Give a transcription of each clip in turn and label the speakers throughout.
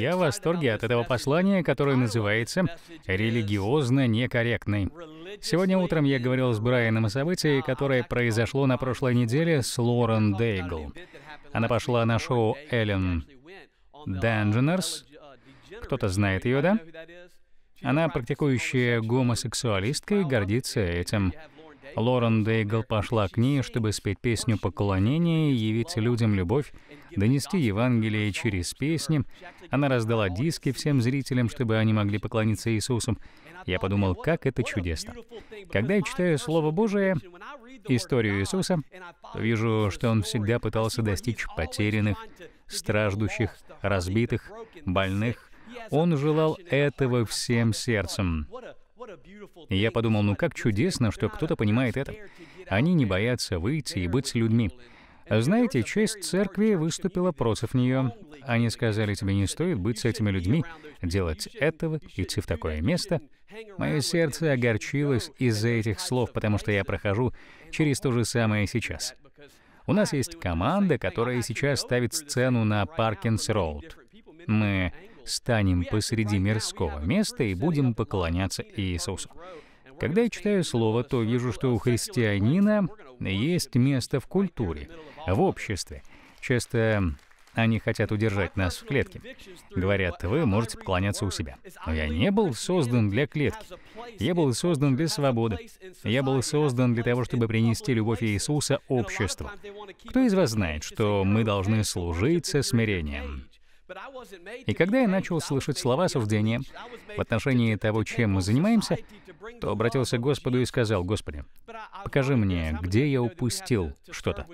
Speaker 1: Я в восторге от этого послания, которое называется «Религиозно некорректный». Сегодня утром я говорил с Брайаном о событии, которое произошло на прошлой неделе с Лорен Дейгл. Она пошла на шоу Эллен Данженерс. Кто-то знает ее, да? Она практикующая гомосексуалистка и гордится этим. Лорен Дейгл пошла к ней, чтобы спеть песню поклонения, явить людям любовь, донести Евангелие через песни. Она раздала диски всем зрителям, чтобы они могли поклониться Иисусу. Я подумал, как это чудесно. Когда я читаю Слово Божие, историю Иисуса, вижу, что Он всегда пытался достичь потерянных, страждущих, разбитых, больных. Он желал этого всем сердцем. И я подумал, ну как чудесно, что кто-то понимает это. Они не боятся выйти и быть с людьми. А знаете, часть церкви выступила против нее. Они сказали, тебе не стоит быть с этими людьми, делать этого, идти в такое место. Мое сердце огорчилось из-за этих слов, потому что я прохожу через то же самое сейчас. У нас есть команда, которая сейчас ставит сцену на Паркинс-Роуд. Мы станем посреди мирского места и будем поклоняться Иисусу. Когда я читаю слово, то вижу, что у христианина есть место в культуре, в обществе. Часто они хотят удержать нас в клетке. Говорят, вы можете поклоняться у себя. Но я не был создан для клетки. Я был создан для свободы. Я был создан для того, чтобы принести любовь Иисуса обществу. Кто из вас знает, что мы должны служить со смирением? И когда я начал слышать слова осуждения в отношении того, чем мы занимаемся, то обратился к Господу и сказал, «Господи, покажи мне, где я упустил что-то.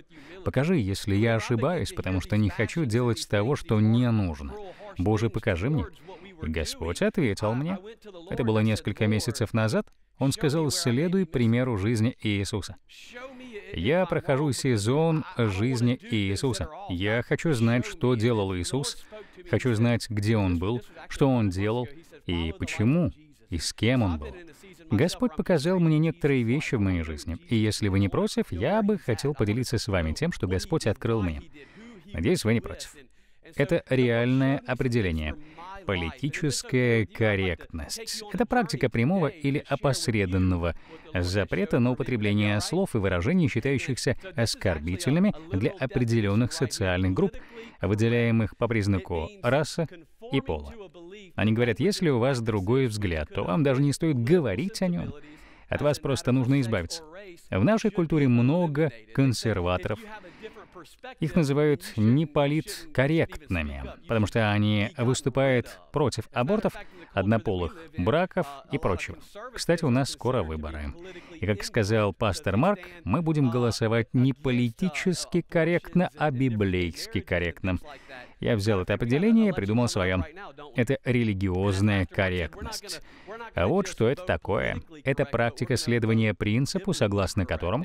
Speaker 1: Покажи, если я ошибаюсь, потому что не хочу делать того, что не нужно. Боже, покажи мне». И Господь ответил мне. Это было несколько месяцев назад. Он сказал, «Следуй примеру жизни Иисуса». Я прохожу сезон жизни Иисуса. Я хочу знать, что делал Иисус, Хочу знать, где он был, что он делал и почему, и с кем он был. Господь показал мне некоторые вещи в моей жизни, и если вы не против, я бы хотел поделиться с вами тем, что Господь открыл мне. Надеюсь, вы не против. Это реальное определение политическая корректность. Это практика прямого или опосредованного запрета на употребление слов и выражений, считающихся оскорбительными для определенных социальных групп, выделяемых по признаку расы и пола. Они говорят, если у вас другой взгляд, то вам даже не стоит говорить о нем. От вас просто нужно избавиться. В нашей культуре много консерваторов, их называют неполиткорректными, потому что они выступают против абортов, однополых браков и прочего. Кстати, у нас скоро выборы. И, как сказал пастор Марк, мы будем голосовать не политически корректно, а библейски корректно. Я взял это определение и придумал свое. Это религиозная корректность. А вот что это такое. Это практика следования принципу, согласно которому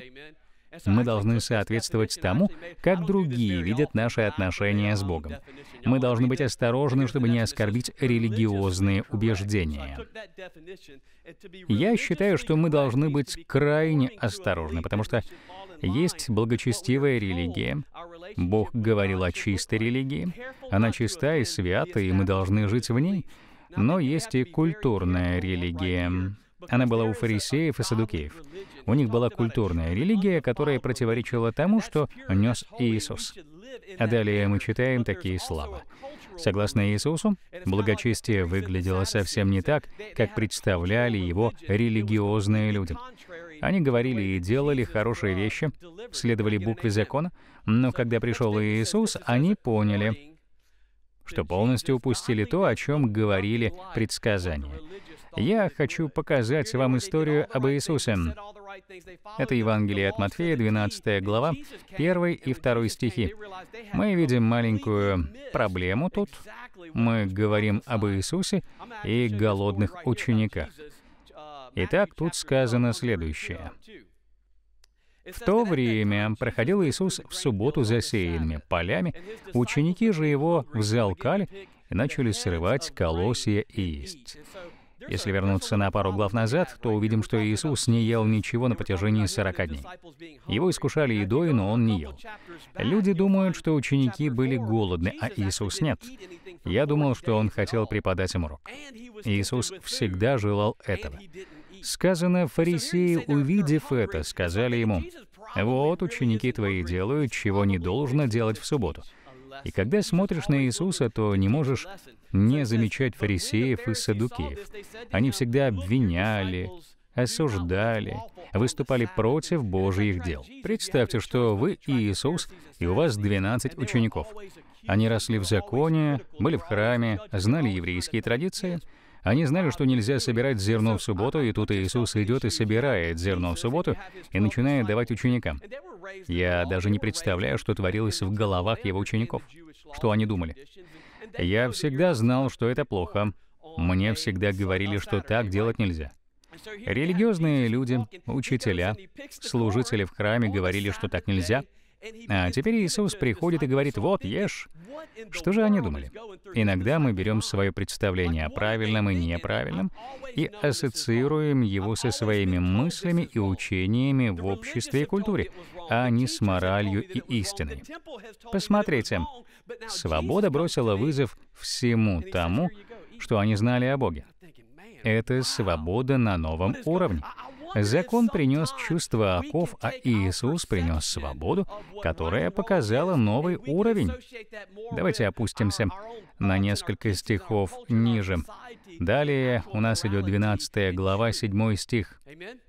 Speaker 1: мы должны соответствовать тому, как другие видят наши отношения с Богом. Мы должны быть осторожны, чтобы не оскорбить религиозные убеждения. Я считаю, что мы должны быть крайне осторожны, потому что есть благочестивая религия. Бог говорил о чистой религии. Она чиста и свята, и мы должны жить в ней. Но есть и культурная религия. Она была у фарисеев и садукеев. У них была культурная религия, которая противоречила тому, что нес Иисус. А далее мы читаем такие слова. Согласно Иисусу, благочестие выглядело совсем не так, как представляли его религиозные люди. Они говорили и делали хорошие вещи, следовали букве закона, но когда пришел Иисус, они поняли, что полностью упустили то, о чем говорили предсказания. Я хочу показать вам историю об Иисусе. Это Евангелие от Матфея, 12 глава, 1 и 2 стихи. Мы видим маленькую проблему тут. Мы говорим об Иисусе и голодных учениках. Итак, тут сказано следующее. В то время проходил Иисус в субботу за сеянными полями, ученики же его взалкали и начали срывать колосья и есть. Если вернуться на пару глав назад, то увидим, что Иисус не ел ничего на протяжении 40 дней. Его искушали едой, но он не ел. Люди думают, что ученики были голодны, а Иисус нет. Я думал, что он хотел преподать им урок. Иисус всегда желал этого. Сказано, фарисеи, увидев это, сказали ему, «Вот ученики твои делают, чего не должно делать в субботу». И когда смотришь на Иисуса, то не можешь не замечать фарисеев и садукеев. Они всегда обвиняли, осуждали, выступали против Божьих дел. Представьте, что вы Иисус, и у вас 12 учеников. Они росли в законе, были в храме, знали еврейские традиции. Они знали, что нельзя собирать зерно в субботу, и тут Иисус идет и собирает зерно в субботу и начинает давать ученикам. Я даже не представляю, что творилось в головах его учеников, что они думали. Я всегда знал, что это плохо. Мне всегда говорили, что так делать нельзя. Религиозные люди, учителя, служители в храме говорили, что так нельзя, а теперь Иисус приходит и говорит, вот, ешь. Что же они думали? Иногда мы берем свое представление о правильном и неправильном и ассоциируем его со своими мыслями и учениями в обществе и культуре, а не с моралью и истиной. Посмотрите, свобода бросила вызов всему тому, что они знали о Боге. Это свобода на новом уровне. Закон принес чувство оков, а Иисус принес свободу, которая показала новый уровень. Давайте опустимся на несколько стихов ниже. Далее у нас идет 12 глава, 7 стих.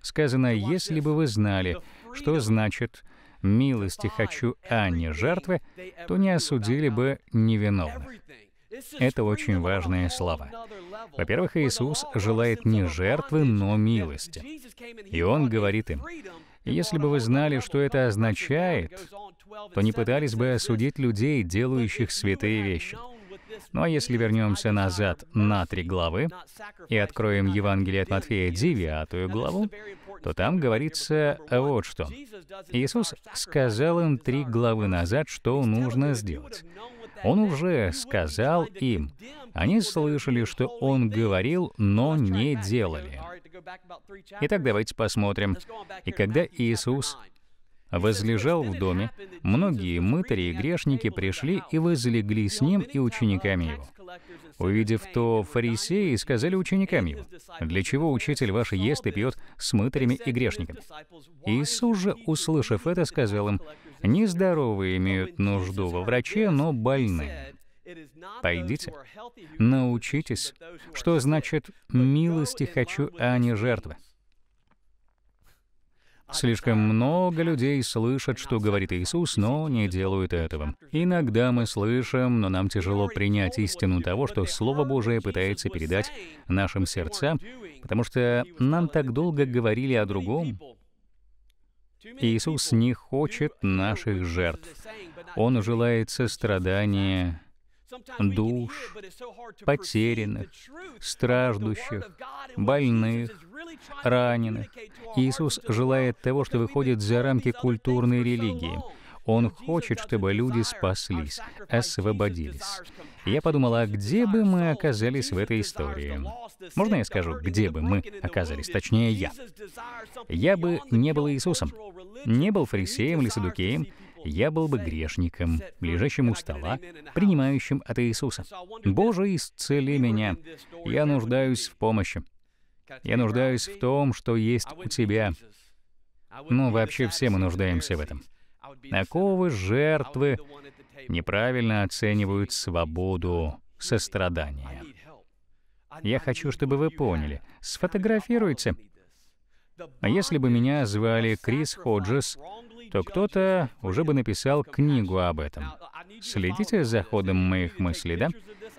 Speaker 1: Сказано, «Если бы вы знали, что значит «милости хочу, а не жертвы», то не осудили бы невиновных». Это очень важные слова. Во-первых, Иисус желает не жертвы, но милости. И Он говорит им, если бы вы знали, что это означает, то не пытались бы осудить людей, делающих святые вещи. Ну а если вернемся назад на три главы и откроем Евангелие от Матфея, девятую главу, то там говорится вот что. Иисус сказал им три главы назад, что нужно сделать. Он уже сказал им. Они слышали, что он говорил, но не делали. Итак, давайте посмотрим. И когда Иисус возлежал в доме, многие мытари и грешники пришли и возлегли с ним и учениками его. Увидев то, фарисеи сказали ученикам его, «Для чего учитель ваш ест и пьет с мытарями и грешниками?» Иисус же, услышав это, сказал им, «Нездоровые имеют нужду во враче, но больные». Пойдите, научитесь, что значит «милости хочу, а не жертвы». Слишком много людей слышат, что говорит Иисус, но не делают этого. Иногда мы слышим, но нам тяжело принять истину того, что Слово Божие пытается передать нашим сердцам, потому что нам так долго говорили о другом. Иисус не хочет наших жертв. Он желает сострадания душ, потерянных, страждущих, больных, ранены. Иисус желает того, что выходит за рамки культурной религии. Он хочет, чтобы люди спаслись, освободились. Я подумала, а где бы мы оказались в этой истории? Можно я скажу, где бы мы оказались? Точнее, я. Я бы не был Иисусом, не был фарисеем или садукеем, я был бы грешником, лежащим у стола, принимающим от Иисуса. «Боже, исцели меня! Я нуждаюсь в помощи!» Я нуждаюсь в том, что есть у тебя. Ну, вообще все мы нуждаемся в этом. Оковы жертвы неправильно оценивают свободу сострадания. Я хочу, чтобы вы поняли. Сфотографируйте. А если бы меня звали Крис Ходжес, то кто-то уже бы написал книгу об этом. Следите за ходом моих мыслей, да?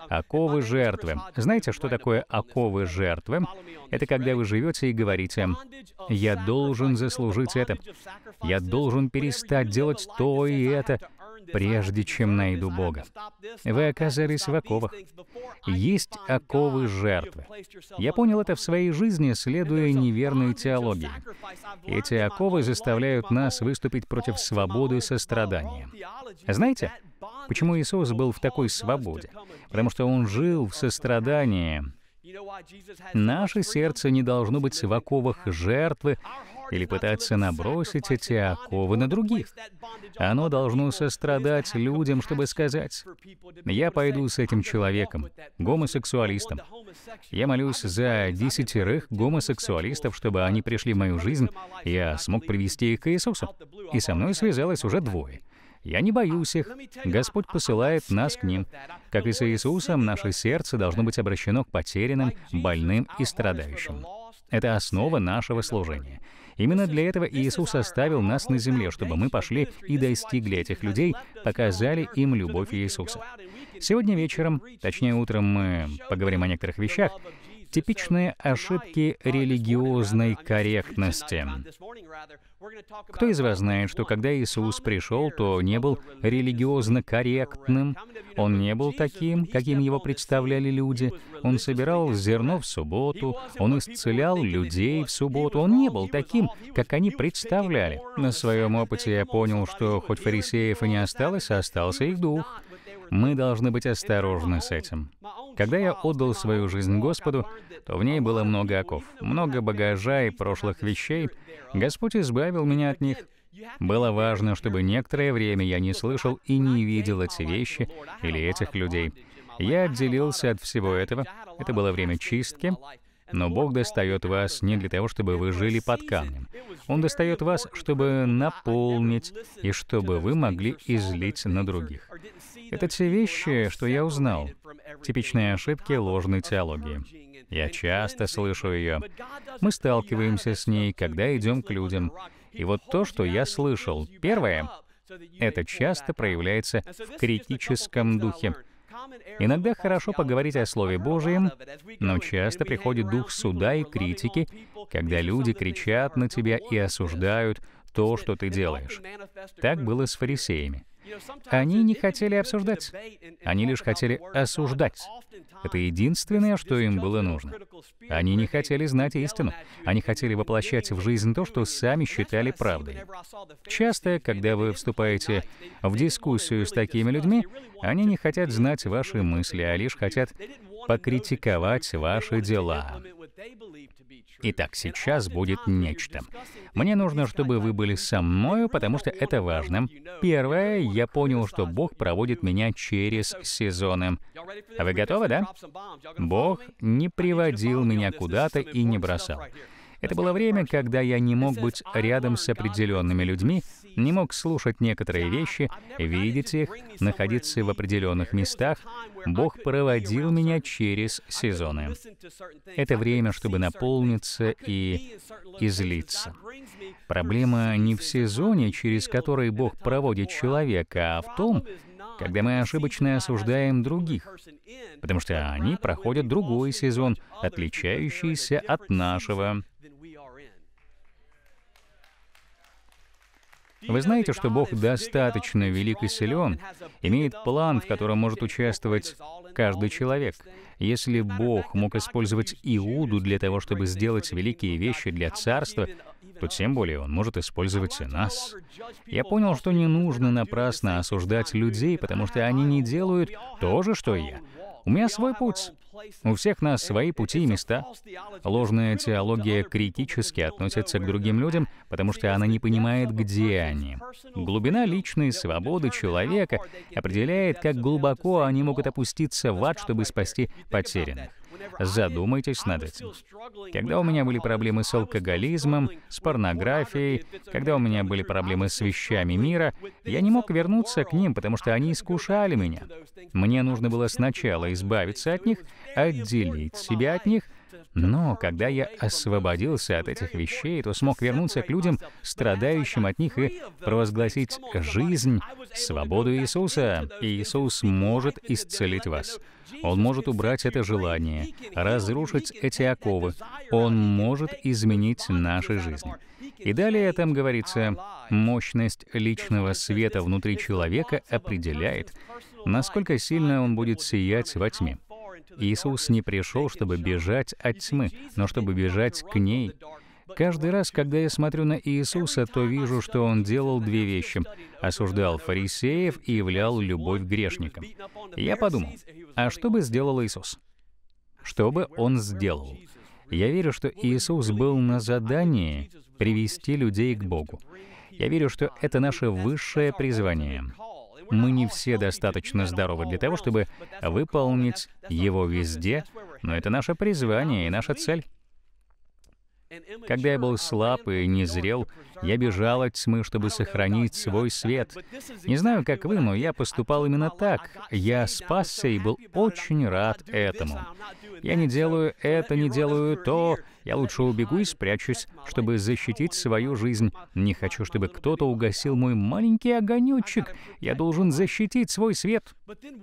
Speaker 1: Оковы жертвы. Знаете, что такое оковы жертвы? Это когда вы живете и говорите, «Я должен заслужить это. Я должен перестать делать то и это прежде чем найду Бога. Вы оказались в оковах. Есть оковы жертвы. Я понял это в своей жизни, следуя неверной теологии. Эти оковы заставляют нас выступить против свободы сострадания. Знаете, почему Иисус был в такой свободе? Потому что Он жил в сострадании, Наше сердце не должно быть в оковах жертвы или пытаться набросить эти оковы на других. Оно должно сострадать людям, чтобы сказать, «Я пойду с этим человеком, гомосексуалистом. Я молюсь за десятерых гомосексуалистов, чтобы они пришли в мою жизнь, я смог привести их к Иисусу. И со мной связалось уже двое». Я не боюсь их. Господь посылает нас к ним. Как и с Иисусом, наше сердце должно быть обращено к потерянным, больным и страдающим. Это основа нашего служения. Именно для этого Иисус оставил нас на земле, чтобы мы пошли и достигли этих людей, показали им любовь Иисуса. Сегодня вечером, точнее утром, мы поговорим о некоторых вещах, Типичные ошибки религиозной корректности. Кто из вас знает, что когда Иисус пришел, то не был религиозно корректным, он не был таким, каким его представляли люди, он собирал зерно в субботу, он исцелял людей в субботу, он не был таким, как они представляли. На своем опыте я понял, что хоть фарисеев и не осталось, а остался их дух. Мы должны быть осторожны с этим. Когда я отдал свою жизнь Господу, то в ней было много оков, много багажа и прошлых вещей. Господь избавил меня от них. Было важно, чтобы некоторое время я не слышал и не видел эти вещи или этих людей. Я отделился от всего этого. Это было время чистки, но Бог достает вас не для того, чтобы вы жили под камнем. Он достает вас, чтобы наполнить и чтобы вы могли излить на других. Это те вещи, что я узнал. Типичные ошибки ложной теологии. Я часто слышу ее. Мы сталкиваемся с ней, когда идем к людям. И вот то, что я слышал. Первое, это часто проявляется в критическом духе. Иногда хорошо поговорить о Слове Божьем, но часто приходит дух суда и критики, когда люди кричат на тебя и осуждают то, что ты делаешь. Так было с фарисеями. Они не хотели обсуждать, они лишь хотели осуждать. Это единственное, что им было нужно. Они не хотели знать истину, они хотели воплощать в жизнь то, что сами считали правдой. Часто, когда вы вступаете в дискуссию с такими людьми, они не хотят знать ваши мысли, а лишь хотят покритиковать ваши дела. Итак, сейчас будет нечто. Мне нужно, чтобы вы были со мною, потому что это важно. Первое, я понял, что Бог проводит меня через сезоны. Вы готовы, да? Бог не приводил меня куда-то и не бросал. Это было время, когда я не мог быть рядом с определенными людьми, не мог слушать некоторые вещи, видеть их, находиться в определенных местах, Бог проводил меня через сезоны. Это время, чтобы наполниться и излиться. Проблема не в сезоне, через который Бог проводит человека, а в том, когда мы ошибочно осуждаем других, потому что они проходят другой сезон, отличающийся от нашего. Вы знаете, что Бог достаточно велик и силен, имеет план, в котором может участвовать каждый человек. Если Бог мог использовать Иуду для того, чтобы сделать великие вещи для царства, то тем более он может использовать и нас. Я понял, что не нужно напрасно осуждать людей, потому что они не делают то же, что я. У меня свой путь. У всех нас свои пути и места. Ложная теология критически относится к другим людям, потому что она не понимает, где они. Глубина личной свободы человека определяет, как глубоко они могут опуститься в ад, чтобы спасти потерянных. Задумайтесь над этим. Когда у меня были проблемы с алкоголизмом, с порнографией, когда у меня были проблемы с вещами мира, я не мог вернуться к ним, потому что они искушали меня. Мне нужно было сначала избавиться от них, отделить себя от них — но когда я освободился от этих вещей, то смог вернуться к людям, страдающим от них, и провозгласить жизнь, свободу Иисуса. И Иисус может исцелить вас. Он может убрать это желание, разрушить эти оковы. Он может изменить наши жизни. И далее там говорится, мощность личного света внутри человека определяет, насколько сильно он будет сиять во тьме. Иисус не пришел, чтобы бежать от тьмы, но чтобы бежать к ней. Каждый раз, когда я смотрю на Иисуса, то вижу, что Он делал две вещи. Осуждал фарисеев и являл любовь грешникам. Я подумал, а что бы сделал Иисус? Что бы Он сделал? Я верю, что Иисус был на задании привести людей к Богу. Я верю, что это наше высшее призвание. Мы не все достаточно здоровы для того, чтобы выполнить его везде, но это наше призвание и наша цель. Когда я был слаб и не зрел, я бежал от тьмы, чтобы сохранить свой свет. Не знаю, как вы, но я поступал именно так. Я спасся и был очень рад этому. Я не делаю это, не делаю то, я лучше убегу и спрячусь, чтобы защитить свою жизнь. Не хочу, чтобы кто-то угасил мой маленький огонечек. Я должен защитить свой свет.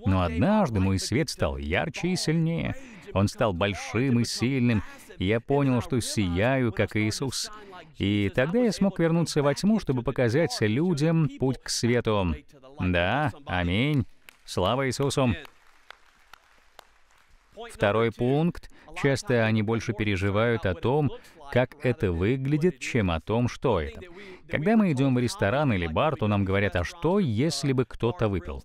Speaker 1: Но однажды мой свет стал ярче и сильнее. Он стал большим и сильным. И я понял, что сияю, как Иисус. И тогда я смог вернуться во тьму, чтобы показать людям путь к свету. Да, аминь. Слава Иисусу! Второй пункт. Часто они больше переживают о том, как это выглядит, чем о том, что это. Когда мы идем в ресторан или бар, то нам говорят, а что, если бы кто-то выпил?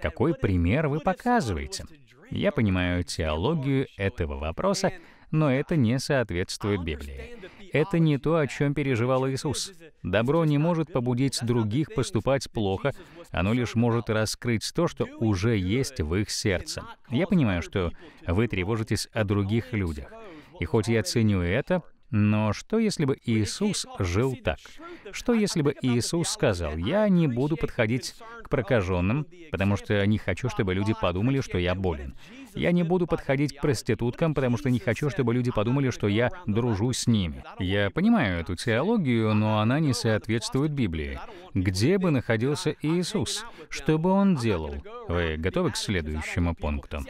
Speaker 1: Какой пример вы показываете? Я понимаю теологию этого вопроса, но это не соответствует Библии. Это не то, о чем переживал Иисус. Добро не может побудить других поступать плохо, оно лишь может раскрыть то, что уже есть в их сердце. Я понимаю, что вы тревожитесь о других людях. И хоть я ценю это, но что, если бы Иисус жил так? Что, если бы Иисус сказал, «Я не буду подходить к прокаженным, потому что не хочу, чтобы люди подумали, что я болен». Я не буду подходить к проституткам, потому что не хочу, чтобы люди подумали, что я дружу с ними. Я понимаю эту теологию, но она не соответствует Библии. Где бы находился Иисус? Что бы он делал? Вы готовы к следующему пункту?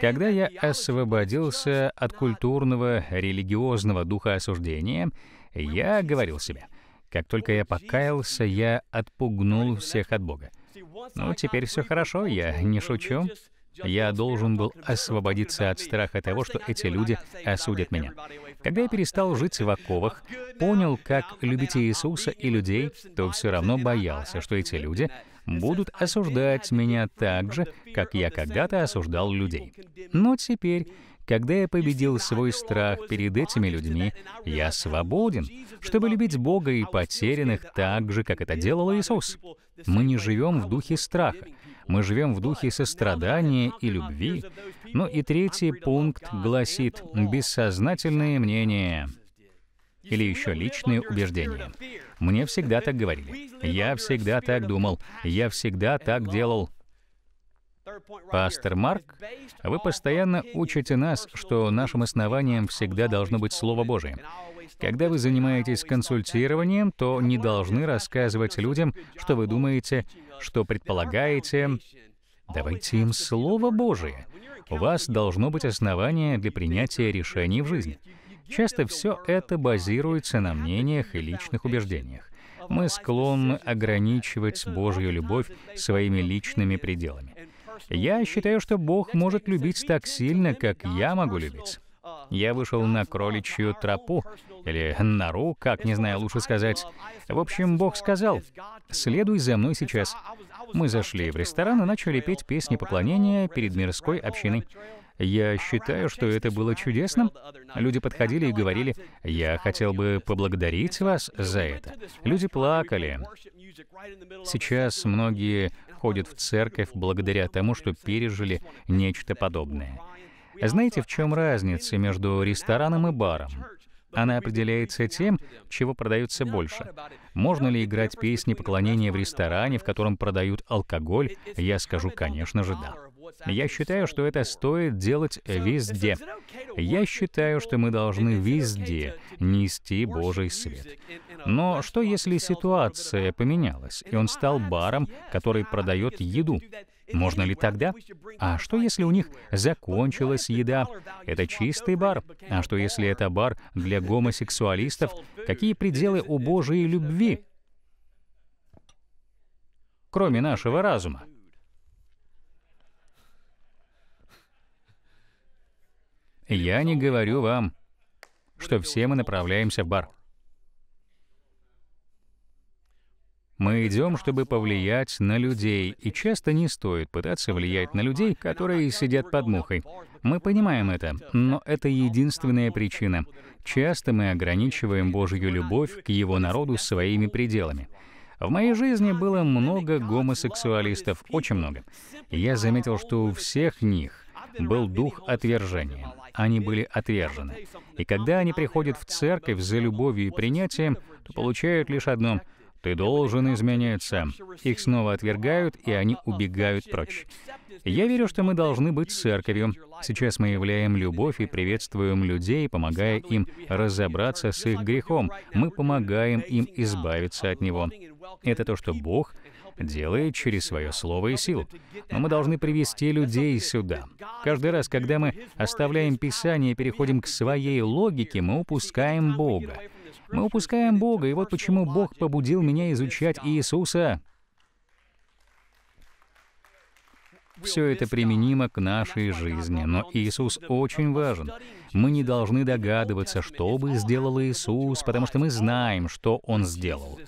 Speaker 1: Когда я освободился от культурного, религиозного духа осуждения, я говорил себе, как только я покаялся, я отпугнул всех от Бога. Ну, теперь все хорошо, я не шучу. Я должен был освободиться от страха того, что эти люди осудят меня. Когда я перестал жить в оковах, понял, как любить Иисуса и людей, то все равно боялся, что эти люди будут осуждать меня так же, как я когда-то осуждал людей. Но теперь когда я победил свой страх перед этими людьми, я свободен, чтобы любить Бога и потерянных так же, как это делал Иисус. Мы не живем в духе страха, мы живем в духе сострадания и любви. Ну и третий пункт гласит «бессознательные мнения» или еще личные убеждения. Мне всегда так говорили. Я всегда так думал. Я всегда так делал. Пастор Марк, вы постоянно учите нас, что нашим основанием всегда должно быть Слово Божие. Когда вы занимаетесь консультированием, то не должны рассказывать людям, что вы думаете что предполагаете, давайте им Слово Божие. У вас должно быть основание для принятия решений в жизни. Часто все это базируется на мнениях и личных убеждениях. Мы склонны ограничивать Божью любовь своими личными пределами. Я считаю, что Бог может любить так сильно, как я могу любить. Я вышел на кроличью тропу, или нору, как, не знаю, лучше сказать. В общем, Бог сказал, «Следуй за мной сейчас». Мы зашли в ресторан и начали петь песни поклонения перед мирской общиной. Я считаю, что это было чудесным. Люди подходили и говорили, «Я хотел бы поблагодарить вас за это». Люди плакали. Сейчас многие ходят в церковь благодаря тому, что пережили нечто подобное. Знаете, в чем разница между рестораном и баром? Она определяется тем, чего продается больше. Можно ли играть песни поклонения в ресторане, в котором продают алкоголь? Я скажу, конечно же, да. Я считаю, что это стоит делать везде. Я считаю, что мы должны везде нести Божий свет. Но что если ситуация поменялась, и он стал баром, который продает еду? Можно ли тогда? А что, если у них закончилась еда? Это чистый бар. А что, если это бар для гомосексуалистов? Какие пределы у Божьей любви? Кроме нашего разума. Я не говорю вам, что все мы направляемся в бар. Мы идем, чтобы повлиять на людей, и часто не стоит пытаться влиять на людей, которые сидят под мухой. Мы понимаем это, но это единственная причина. Часто мы ограничиваем Божью любовь к Его народу своими пределами. В моей жизни было много гомосексуалистов, очень много. Я заметил, что у всех них был дух отвержения. Они были отвержены. И когда они приходят в церковь за любовью и принятием, то получают лишь одно — ты должен изменяться. Их снова отвергают, и они убегают прочь. Я верю, что мы должны быть церковью. Сейчас мы являем любовь и приветствуем людей, помогая им разобраться с их грехом. Мы помогаем им избавиться от него. Это то, что Бог делает через свое слово и силу. Но мы должны привести людей сюда. Каждый раз, когда мы оставляем Писание и переходим к своей логике, мы упускаем Бога. Мы упускаем Бога, и вот почему Бог побудил меня изучать Иисуса. Все это применимо к нашей жизни, но Иисус очень важен. Мы не должны догадываться, что бы сделал Иисус, потому что мы знаем, что Он сделал.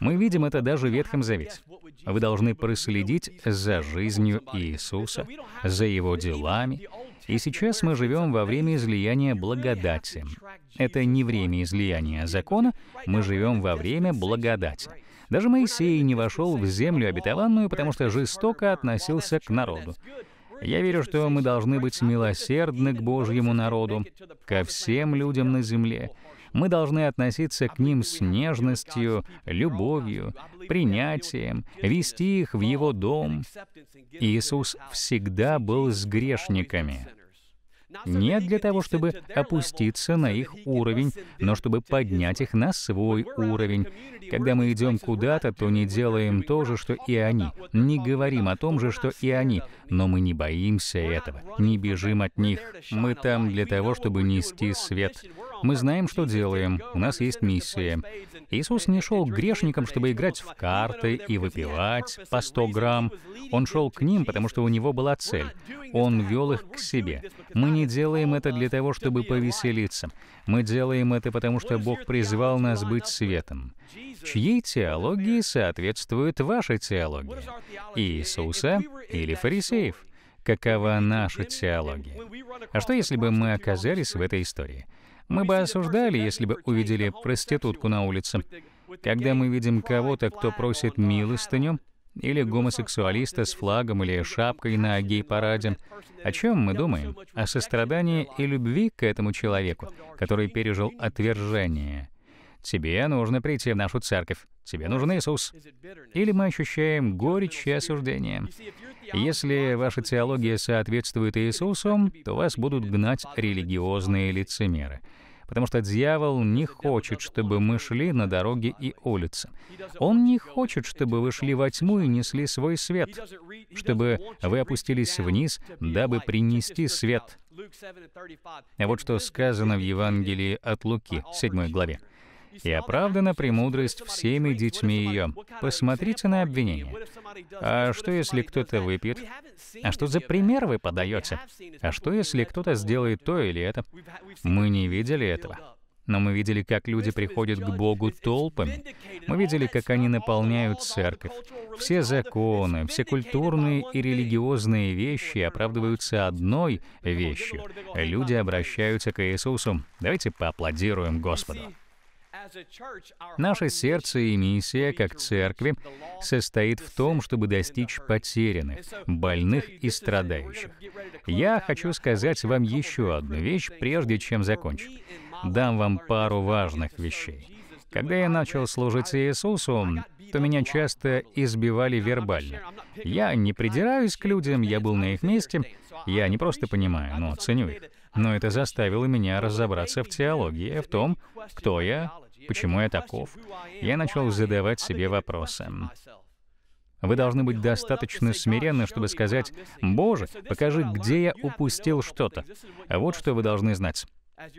Speaker 1: Мы видим это даже в Ветхом Завете. Вы должны проследить за жизнью Иисуса, за Его делами, и сейчас мы живем во время излияния благодати. Это не время излияния закона, мы живем во время благодати. Даже Моисей не вошел в землю обетованную, потому что жестоко относился к народу. Я верю, что мы должны быть милосердны к Божьему народу, ко всем людям на земле. Мы должны относиться к ним с нежностью, любовью, принятием, вести их в Его дом. Иисус всегда был с грешниками. Не для того, чтобы опуститься на их уровень, но чтобы поднять их на свой уровень. Когда мы идем куда-то, то не делаем то же, что и они. Не говорим о том же, что и они. Но мы не боимся этого, не бежим от них. Мы там для того, чтобы нести свет. Мы знаем, что делаем, у нас есть миссия. Иисус не шел к грешникам, чтобы играть в карты и выпивать по 100 грамм. Он шел к ним, потому что у него была цель. Он вел их к себе. Мы не не делаем это для того, чтобы повеселиться. Мы делаем это потому, что Бог призвал нас быть светом. чьи теологии соответствует ваша теология? Иисуса или фарисеев? Какова наша теология? А что, если бы мы оказались в этой истории? Мы бы осуждали, если бы увидели проститутку на улице. Когда мы видим кого-то, кто просит милостыню, или гомосексуалиста с флагом или шапкой на гей-параде. О чем мы думаем? О сострадании и любви к этому человеку, который пережил отвержение. Тебе нужно прийти в нашу церковь. Тебе нужен Иисус. Или мы ощущаем горечь и осуждение. Если ваша теология соответствует Иисусу, то вас будут гнать религиозные лицемеры потому что дьявол не хочет, чтобы мы шли на дороге и улице. Он не хочет, чтобы вы шли во тьму и несли свой свет, чтобы вы опустились вниз, дабы принести свет. Вот что сказано в Евангелии от Луки, 7 главе и оправдана премудрость всеми детьми ее. Посмотрите на обвинение. А что, если кто-то выпьет? А что за пример вы подаете? А что, если кто-то сделает то или это? Мы не видели этого. Но мы видели, как люди приходят к Богу толпами. Мы видели, как они наполняют церковь. Все законы, все культурные и религиозные вещи оправдываются одной вещью. Люди обращаются к Иисусу. Давайте поаплодируем Господу. Наше сердце и миссия как церкви состоит в том, чтобы достичь потерянных, больных и страдающих. Я хочу сказать вам еще одну вещь, прежде чем закончу. Дам вам пару важных вещей. Когда я начал служить Иисусу, то меня часто избивали вербально. Я не придираюсь к людям, я был на их месте, я не просто понимаю, но ценю их. Но это заставило меня разобраться в теологии, в том, кто я, почему я таков, я начал задавать себе вопросы. Вы должны быть достаточно смиренны, чтобы сказать, «Боже, покажи, где я упустил что-то». А вот что вы должны знать.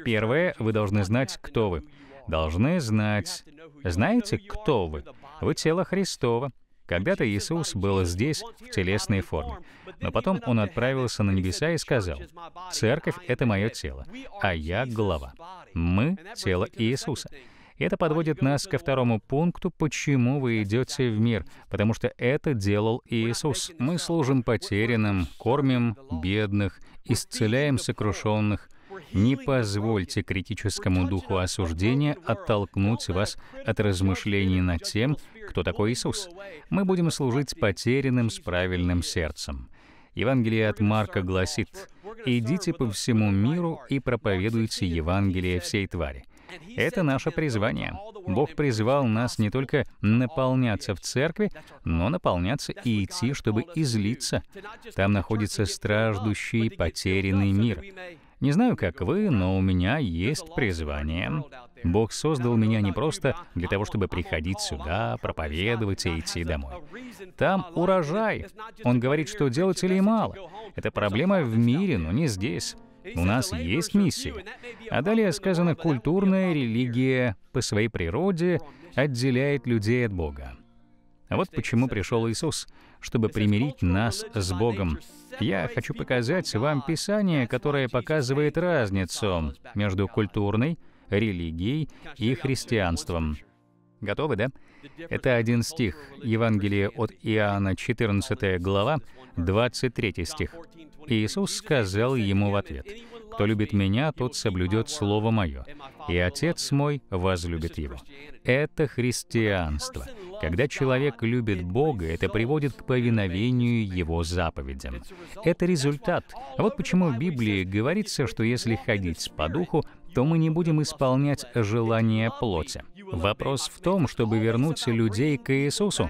Speaker 1: Первое, вы должны знать, кто вы. Должны знать. Знаете, кто вы? Вы тело Христова. Когда-то Иисус был здесь в телесной форме, но потом Он отправился на небеса и сказал, «Церковь — это мое тело, а я — голова. Мы — тело Иисуса». Это подводит нас ко второму пункту, почему вы идете в мир, потому что это делал Иисус. Мы служим потерянным, кормим бедных, исцеляем сокрушенных. Не позвольте критическому духу осуждения оттолкнуть вас от размышлений над тем, кто такой Иисус. Мы будем служить потерянным с правильным сердцем. Евангелие от Марка гласит, «Идите по всему миру и проповедуйте Евангелие всей твари». Это наше призвание. Бог призвал нас не только наполняться в церкви, но наполняться и идти, чтобы излиться. Там находится страждущий, потерянный мир. Не знаю, как вы, но у меня есть призвание. Бог создал меня не просто для того, чтобы приходить сюда, проповедовать и идти домой. Там урожай. Он говорит, что делать делателей мало. Это проблема в мире, но не здесь. У нас есть миссия. А далее сказано, культурная религия по своей природе отделяет людей от Бога. А вот почему пришел Иисус, чтобы примирить нас с Богом. Я хочу показать вам Писание, которое показывает разницу между культурной, религией и христианством. Готовы, да? Это один стих, Евангелие от Иоанна, 14 глава, 23 стих. Иисус сказал ему в ответ, «Кто любит Меня, тот соблюдет Слово Мое, и Отец Мой возлюбит его». Это христианство. Когда человек любит Бога, это приводит к повиновению Его заповедям. Это результат. А вот почему в Библии говорится, что если ходить по духу, то мы не будем исполнять желания плоти. Вопрос в том, чтобы вернуть людей к Иисусу.